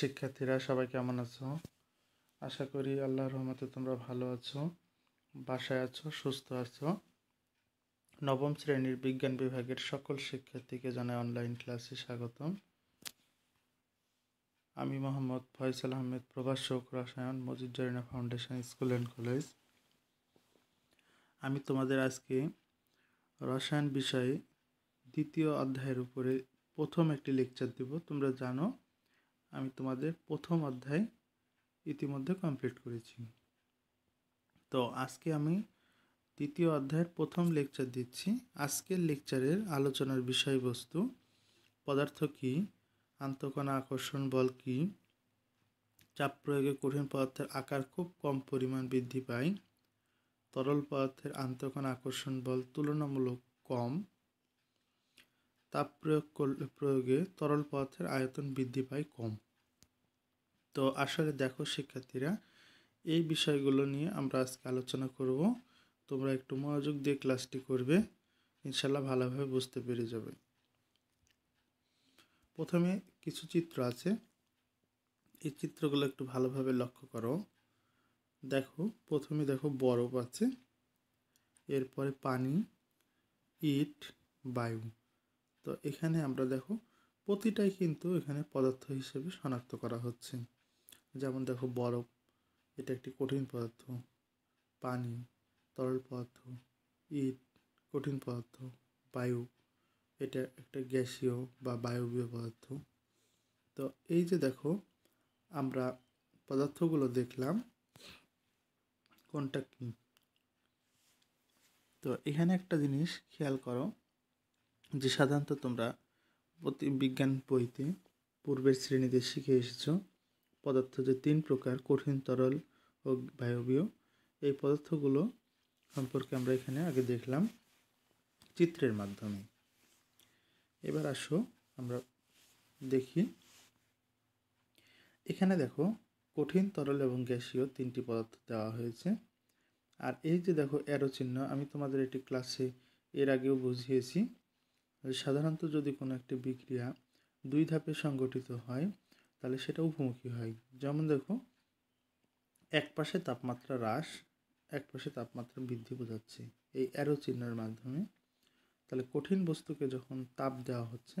শিক্ষার্থীরা সবাই কেমন আছো আশা করি আল্লাহর রহমতে তোমরা ভালো আছো বাসায় আছো সুস্থ আছো নবম শ্রেণীর বিজ্ঞান বিভাগের সকল শিক্ষার্থীকে জানাই অনলাইন ক্লাসে স্বাগতম আমি মোহাম্মদ ফয়সাল আহমেদ প্রভাস শোক রসায়ন Majid Zarina foundation school and college আমি তোমাদের আজকে রসায়ন বিষয়ে দ্বিতীয় অধ্যায়ের উপরে প্রথম একটি লেকচার দেব তোমরা জানো আমি তোমাদের প্রথম অধ্যায় ইতিমধ্যে কমপ্লিট করেছি তো আজকে আমি দ্বিতীয় অধ্যায়ের প্রথম লেকচার দিচ্ছি আজকের লেকচারের আলোচনার বিষয়বস্তু পদার্থ কী আন্তকণা আকর্ষণ বল কি চাপ প্রয়োগে কঠিন পদার্থের আকার খুব কম পরিমাণ বৃদ্ধি পায় তরল পদার্থের আন্তকণা আকর্ষণ বল তুলনামূলক কম তাপ প্রয়োগ করলে প্রয়োগে তরল পদার্থের আয়তন বৃদ্ধি পায় কম তো আসলে দেখো শিক্ষার্থীরা এই বিষয়গুলো নিয়ে আমরা আজকে আলোচনা করব তোমরা একটু মনোযোগ দিয়ে ক্লাসটি করবে ইনশাল্লাহ ভালোভাবে বুঝতে পেরে যাবে প্রথমে কিছু চিত্র আছে এই চিত্রগুলো একটু ভালোভাবে লক্ষ্য করো দেখো প্রথমে দেখো বরফ আছে এরপরে পানি ইট বায়ু তো এখানে আমরা দেখো প্রতিটাই কিন্তু এখানে পদার্থ হিসেবে শনাক্ত করা হচ্ছে যেমন দেখো বরফ এটা একটি কঠিন পদার্থ পানি তরল পদার্থ ইট কঠিন পদার্থ বায়ু এটা একটা গ্যাসীয় বা বায়বীয় পদার্থ তো এই যে দেখো আমরা পদার্থগুলো দেখলাম কোনটা কী তো এখানে একটা জিনিস খেয়াল করো যে সাধারণত তোমরা প্রতি বিজ্ঞান বইতে পূর্বের শ্রেণীতে শিখে এসেছো পদার্থ যে তিন প্রকার কঠিন তরল ও বায়বীয় এই পদার্থগুলো সম্পর্কে আমরা এখানে আগে দেখলাম চিত্রের মাধ্যমে এবার আসো আমরা দেখি এখানে দেখো কঠিন তরল এবং গ্যাসীয় তিনটি পদার্থ দেওয়া হয়েছে আর এই যে দেখো অ্যারো চিহ্ন আমি তোমাদের এটি ক্লাসে এর আগেও বুঝিয়েছি সাধারণত যদি কোনো একটি বিক্রিয়া দুই ধাপে সংগঠিত হয় তাহলে সেটা উপমুখী হয় যেমন দেখো এক পাশে তাপমাত্রা হ্রাস এক পাশে তাপমাত্রা বৃদ্ধি বোঝাচ্ছে এই অ্যারো চিহ্নের মাধ্যমে তাহলে কঠিন বস্তুকে যখন তাপ দেওয়া হচ্ছে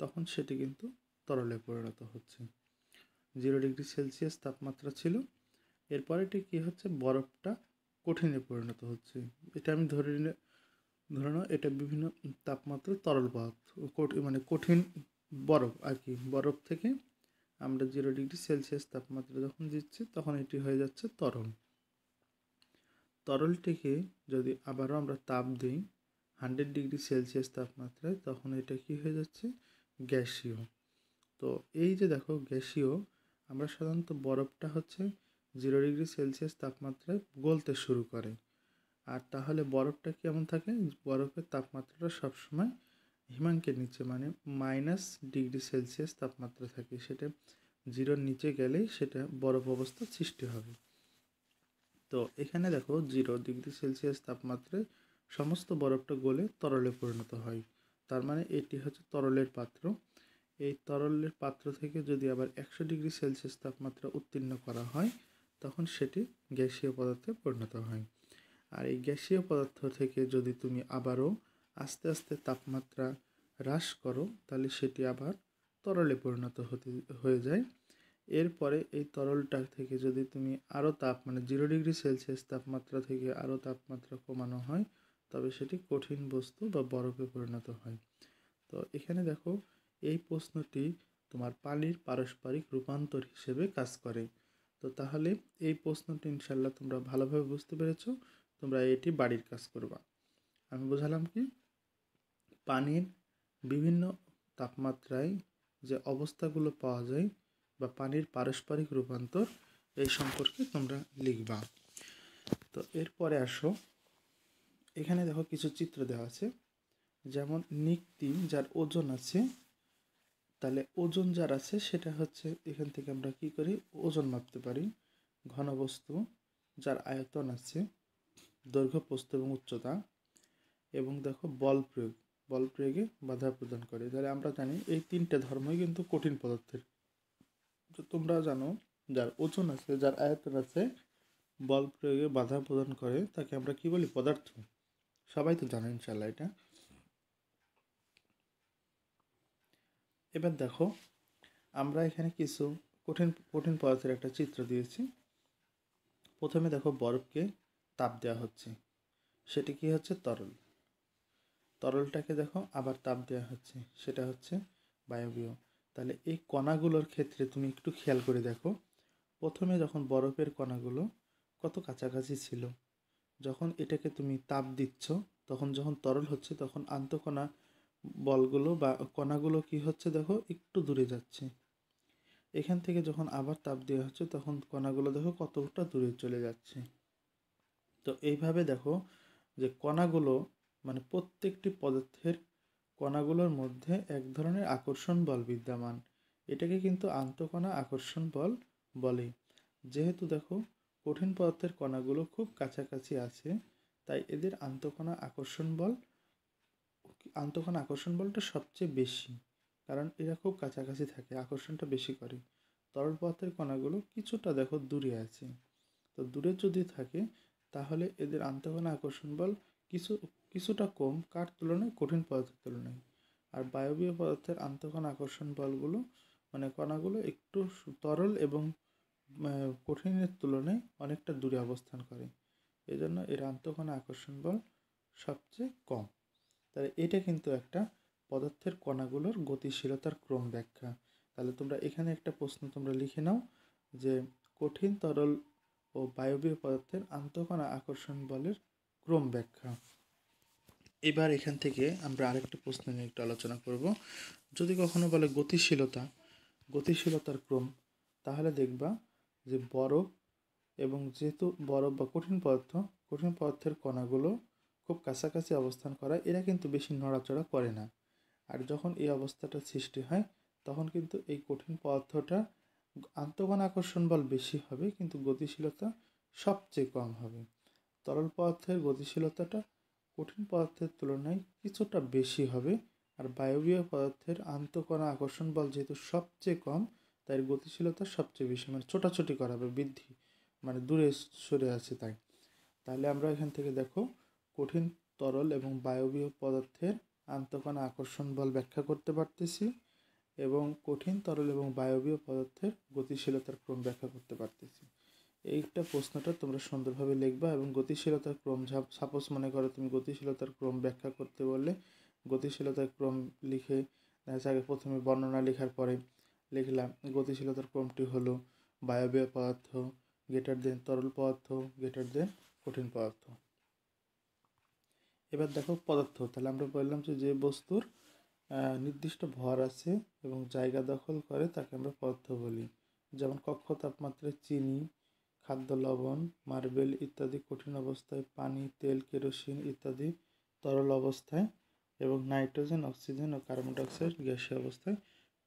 তখন সেটি কিন্তু তরলে পরিণত হচ্ছে জিরো ডিগ্রি সেলসিয়াস তাপমাত্রা ছিল এরপরেটি কী হচ্ছে বরফটা কঠিনে পরিণত হচ্ছে এটা আমি ধরে ধরে নাও এটা বিভিন্ন তাপমাত্রা তরল পদার্থ মানে কঠিন বরফ আর কি বরফ থেকে আমরা জিরো ডিগ্রি সেলসিয়াস তাপমাত্রা যখন দিচ্ছি তখন এটি হয়ে যাচ্ছে তরল তরলটিকে যদি আবারও আমরা তাপ দিই হান্ড্রেড ডিগ্রি সেলসিয়াস তাপমাত্রায় তখন এটা কি হয়ে যাচ্ছে গ্যাসীয় তো এই যে দেখো গ্যাসীয় আমরা সাধারণত বরফটা হচ্ছে জিরো ডিগ্রি সেলসিয়াস তাপমাত্রায় গলতে শুরু করে আর তাহলে বরফটা কেমন থাকে বরফের তাপমাত্রাটা সবসময় হিমাঙ্কের নিচে মানে মাইনাস ডিগ্রি সেলসিয়াস তাপমাত্রা থাকে সেটা জিরোর নিচে গেলেই সেটা বরফ অবস্থার সৃষ্টি হবে তো এখানে দেখো জিরো ডিগ্রি সেলসিয়াস তাপমাত্রায় সমস্ত বরফটা গলে তরলে পরিণত হয় তার মানে এটি হচ্ছে তরলের পাত্র এই তরলের পাত্র থেকে যদি আবার একশো ডিগ্রি সেলসিয়াস তাপমাত্রা উত্তীর্ণ করা হয় তখন সেটি গ্যাসীয় পদার্থে পরিণত হয় আর এই গ্যাসীয় পদার্থ থেকে যদি তুমি আবারও আস্তে আস্তে তাপমাত্রা হ্রাস করো তাহলে সেটি আবার তরলে পরিণত হতে হয়ে যায় এরপরে এই তরলটা থেকে যদি তুমি আরও তাপ মানে জিরো ডিগ্রি সেলসিয়াস তাপমাত্রা থেকে আরও তাপমাত্রা কমানো হয় তবে সেটি কঠিন বস্তু বা বরফে পরিণত হয় তো এখানে দেখো এই প্রশ্নটি তোমার পানির পারস্পরিক রূপান্তর হিসেবে কাজ করে তো তাহলে এই প্রশ্নটি ইনশাল্লাহ তোমরা ভালোভাবে বুঝতে পেরেছো তোমরা এটি বাড়ির কাজ করবা আমি বোঝালাম কি পানির বিভিন্ন তাপমাত্রায় যে অবস্থাগুলো পাওয়া যায় বা পানির পারস্পরিক রূপান্তর এই সম্পর্কে তোমরা লিখবা তো এরপরে আসো এখানে দেখো কিছু চিত্র দেওয়া আছে যেমন নিকতিম যার ওজন আছে তাহলে ওজন যার আছে সেটা হচ্ছে এখান থেকে আমরা কি করি ওজন মাপতে পারি ঘনবস্তু যার আয়তন আছে দৈর্ঘ্য প্রস্থ এবং উচ্চতা এবং দেখো বল প্রয়োগ বল প্রয়োগে বাধা প্রদান করে তাহলে আমরা জানি এই তিনটে ধর্মই কিন্তু কঠিন পদার্থের তো তোমরা জানো যার ওজন আছে যার আয়তন আছে বল প্রয়োগে বাধা প্রদান করে তাকে আমরা কি বলি পদার্থ সবাই তো জানেন ইনশাল্লাহ এটা এবার দেখো আমরা এখানে কিছু কঠিন কঠিন পদার্থের একটা চিত্র দিয়েছি প্রথমে দেখো বরফকে তাপ দেওয়া হচ্ছে সেটি কি হচ্ছে তরল তরলটাকে দেখো আবার তাপ দেওয়া হচ্ছে সেটা হচ্ছে বায়বীয় তাহলে এই কণাগুলোর ক্ষেত্রে তুমি একটু খেয়াল করে দেখো প্রথমে যখন বরফের কণাগুলো কত কাছাকাছি ছিল যখন এটাকে তুমি তাপ দিচ্ছ তখন যখন তরল হচ্ছে তখন আন্তঃকণা বলগুলো বা কণাগুলো কি হচ্ছে দেখো একটু দূরে যাচ্ছে এখান থেকে যখন আবার তাপ দেওয়া হচ্ছে তখন কণাগুলো দেখো কতটা দূরে চলে যাচ্ছে তো এইভাবে দেখো যে কণাগুলো মানে প্রত্যেকটি পদার্থের কণাগুলোর মধ্যে এক ধরনের আকর্ষণ বল বিদ্যমান এটাকে কিন্তু আন্তকণা আকর্ষণ বল বলে যেহেতু দেখো কঠিন পদার্থের কণাগুলো খুব কাছাকাছি আছে তাই এদের আন্তকণা আকর্ষণ বল আন্তকণা আকর্ষণ বলটা সবচেয়ে বেশি কারণ এরা খুব কাছাকাছি থাকে আকর্ষণটা বেশি করে তরল পদার্থের কণাগুলো কিছুটা দেখো দূরে আছে তো দূরে যদি থাকে তাহলে এদের আন্তঃগণ আকর্ষণ বল কিছু কিছুটা কম কার তুলনায় কঠিন পদার্থের তুলনায় আর বায়বীয় পদার্থের আন্তঃগণ আকর্ষণ বলগুলো মানে কণাগুলো একটু তরল এবং কঠিনের তুলনায় অনেকটা দূরে অবস্থান করে এজন্য এর আন্তঃকণা আকর্ষণ বল সবচেয়ে কম তাহলে এটা কিন্তু একটা পদার্থের কণাগুলোর গতিশীলতার ক্রম ব্যাখ্যা তাহলে তোমরা এখানে একটা প্রশ্ন তোমরা লিখে নাও যে কঠিন তরল ও বায়বীয় পদার্থের আন্তঃকণা আকর্ষণ বলের ক্রম ব্যাখ্যা এবার এখান থেকে আমরা আরেকটা প্রশ্ন নিয়ে একটু আলোচনা করব যদি কখনো বলে গতিশীলতা গতিশীলতার ক্রম তাহলে দেখবা যে বরফ এবং যেহেতু বরফ বা কঠিন পদার্থ কঠিন পদার্থের কণাগুলো খুব কাছাকাছি অবস্থান করা এরা কিন্তু বেশি নড়াচড়া করে না আর যখন এই অবস্থাটা সৃষ্টি হয় তখন কিন্তু এই কঠিন পদার্থটা আন্তঃকণ আকর্ষণ বল বেশি হবে কিন্তু গতিশীলতা সবচেয়ে কম হবে তরল পদার্থের গতিশীলতাটা কঠিন পদার্থের তুলনায় কিছুটা বেশি হবে আর বায়বীয় পদার্থের আন্তঃকণা আকর্ষণ বল যেহেতু সবচেয়ে কম তাই গতিশীলতা সবচেয়ে বেশি মানে ছোটাছুটি করাবে বৃদ্ধি মানে দূরে সরে আছে তাই তাহলে আমরা এখান থেকে দেখো কঠিন তরল এবং বায়বীয় পদার্থের আন্তঃকণা আকর্ষণ বল ব্যাখ্যা করতে পারতেছি এবং কঠিন তরল এবং বায়বীয় পদার্থের গতিশীলতার ক্রম ব্যাখ্যা করতে পারতেছি এইটা প্রশ্নটা তোমরা সুন্দরভাবে লিখবা এবং গতিশীলতার ক্রম সাপোজ মনে করো তুমি গতিশীলতার ক্রম ব্যাখ্যা করতে বললে গতিশীলতার ক্রম লিখে আগে প্রথমে বর্ণনা লেখার পরে লিখলাম গতিশীলতার ক্রমটি হলো বায়বীয় পদার্থ গেটার দেন তরল পদার্থ গেটার দেন কঠিন পদার্থ এবার দেখো পদার্থ তাহলে আমরা বললাম যে বস্তুর নির্দিষ্ট ভর আছে এবং জায়গা দখল করে তাকে আমরা পদার্থ বলি যেমন কক্ষ তাপমাত্রায় চিনি খাদ্য লবণ মার্বেল ইত্যাদি কঠিন অবস্থায় পানি তেল কেরোসিন ইত্যাদি তরল অবস্থায় এবং নাইট্রোজেন অক্সিজেন ও কার্বন ডাইঅক্সাইড গ্যাসীয় অবস্থায়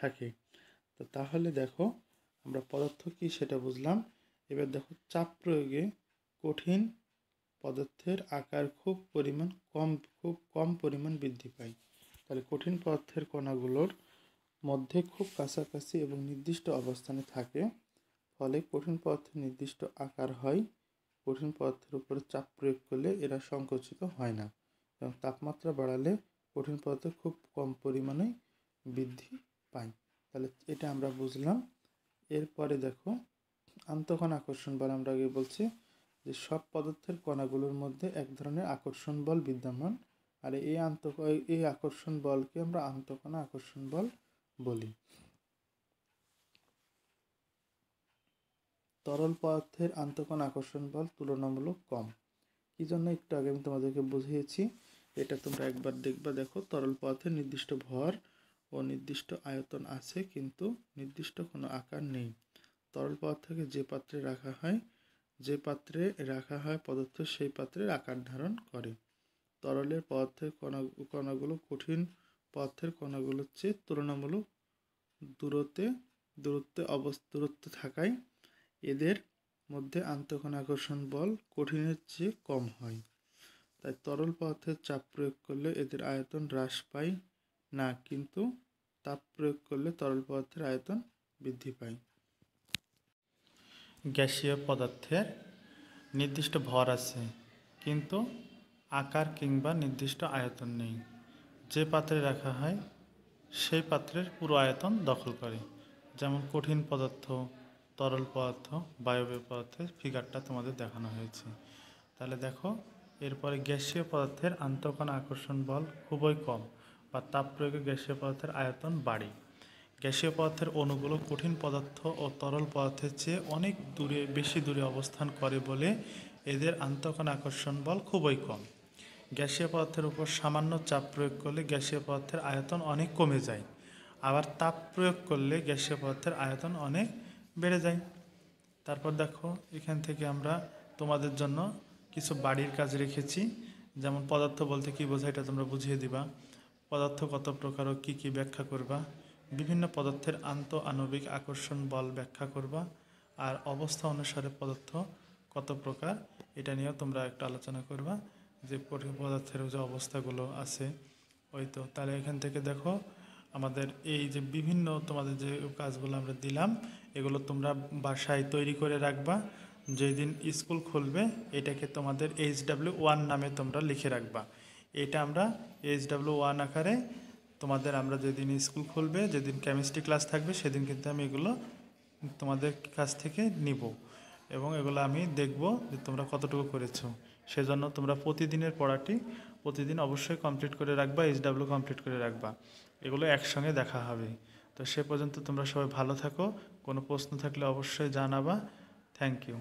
থাকে তো তাহলে দেখো আমরা পদার্থ কি সেটা বুঝলাম এবার দেখো চাপ প্রয়োগে কঠিন পদার্থের আকার খুব পরিমাণ কম খুব কম পরিমাণ বৃদ্ধি পায় তাহলে কঠিন পদার্থের কণাগুলোর মধ্যে খুব কাছাকাছি এবং নির্দিষ্ট অবস্থানে থাকে ফলে কঠিন পদার্থের নির্দিষ্ট আকার হয় কঠিন পদার্থের উপরে চাপ প্রয়োগ করলে এরা সংকুচিত হয় না এবং তাপমাত্রা বাড়ালে কঠিন পদার্থ খুব কম পরিমাণে বৃদ্ধি পায় তাহলে এটা আমরা বুঝলাম এরপরে দেখো আন্তঃকণ আকর্ষণ বল আমরা আগে বলছি যে সব পদার্থের কণাগুলোর মধ্যে এক ধরনের আকর্ষণ বল বিদ্যমান আর এই আন্ত এই আকর্ষণ বলকে আমরা আন্তকণা আকর্ষণ বল বলি তরল পদার্থের আন্তকণ আকর্ষণ বল তুলনামূলক কম কি জন্য একটু আগে আমি তোমাদেরকে বুঝিয়েছি এটা তোমরা একবার দেখবা দেখো তরল পদার্থের নির্দিষ্ট ভর ও নির্দিষ্ট আয়তন আছে কিন্তু নির্দিষ্ট কোনো আকার নেই তরল পদার্থকে যে পাত্রে রাখা হয় যে পাত্রে রাখা হয় পদার্থ সেই পাত্রের আকার ধারণ করে তরলের পদার্থের কণা কণাগুলো কঠিন পদার্থের কণাগুলোর চেয়ে তুলনামূলক দূরত্বে দূরত্বে অবস্থ দূরত্বে থাকায় এদের মধ্যে আন্তঃকণা আকর্ষণ বল কঠিনের চেয়ে কম হয় তাই তরল পদার্থের চাপ প্রয়োগ করলে এদের আয়তন হ্রাস পায় না কিন্তু তাপ প্রয়োগ করলে তরল পদার্থের আয়তন বৃদ্ধি পায় গ্যাসীয় পদার্থের নির্দিষ্ট ভর আছে কিন্তু আকার কিংবা নির্দিষ্ট আয়তন নেই যে পাত্রে রাখা হয় সেই পাত্রের পুরো আয়তন দখল করে যেমন কঠিন পদার্থ তরল পদার্থ বায়বীয় পদার্থের ফিগারটা তোমাদের দেখানো হয়েছে তাহলে দেখো এরপরে গ্যাসীয় পদার্থের আন্তঃকণ আকর্ষণ বল খুবই কম বা তাপ প্রয়োগে গ্যাসীয় পদার্থের আয়তন বাড়ে গ্যাসীয় পদার্থের অণুগুলো কঠিন পদার্থ ও তরল পদার্থের চেয়ে অনেক দূরে বেশি দূরে অবস্থান করে বলে এদের আন্তঃকণ আকর্ষণ বল খুবই কম গ্যাসীয় পদার্থের উপর সামান্য চাপ প্রয়োগ করলে গ্যাসীয় পদার্থের আয়তন অনেক কমে যায় আবার তাপ প্রয়োগ করলে গ্যাসীয় পদার্থের আয়তন অনেক বেড়ে যায় তারপর দেখো এখান থেকে আমরা তোমাদের জন্য কিছু বাড়ির কাজ রেখেছি যেমন পদার্থ বলতে কী বোঝায় এটা তোমরা বুঝিয়ে দিবা পদার্থ কত প্রকার ও কী কী ব্যাখ্যা করবা বিভিন্ন পদার্থের আন্ত আণবিক আকর্ষণ বল ব্যাখ্যা করবা আর অবস্থা অনুসারে পদার্থ কত প্রকার এটা নিয়েও তোমরা একটা আলোচনা করবা যে কঠিন পদার্থের যে অবস্থাগুলো আছে ওই তো তাহলে এখান থেকে দেখো আমাদের এই যে বিভিন্ন তোমাদের যে কাজগুলো আমরা দিলাম এগুলো তোমরা বাসায় তৈরি করে রাখবা যেদিন স্কুল খুলবে এটাকে তোমাদের এইচ ডাব্লিউ ওয়ান নামে তোমরা লিখে রাখবা এটা আমরা এইচ ডাব্লিউ ওয়ান আকারে তোমাদের আমরা যেদিন স্কুল খুলবে যেদিন কেমিস্ট্রি ক্লাস থাকবে সেদিন কিন্তু আমি এগুলো তোমাদের কাছ থেকে নিব এবং এগুলো আমি দেখব যে তোমরা কতটুকু করেছো সেজন্য তোমরা প্রতিদিনের পড়াটি প্রতিদিন অবশ্যই কমপ্লিট করে রাখবা এইচডাব্লিউ কমপ্লিট করে রাখবা এগুলো একসঙ্গে দেখা হবে তো সে পর্যন্ত তোমরা সবাই ভালো থাকো কোনো প্রশ্ন থাকলে অবশ্যই জানাবা থ্যাংক ইউ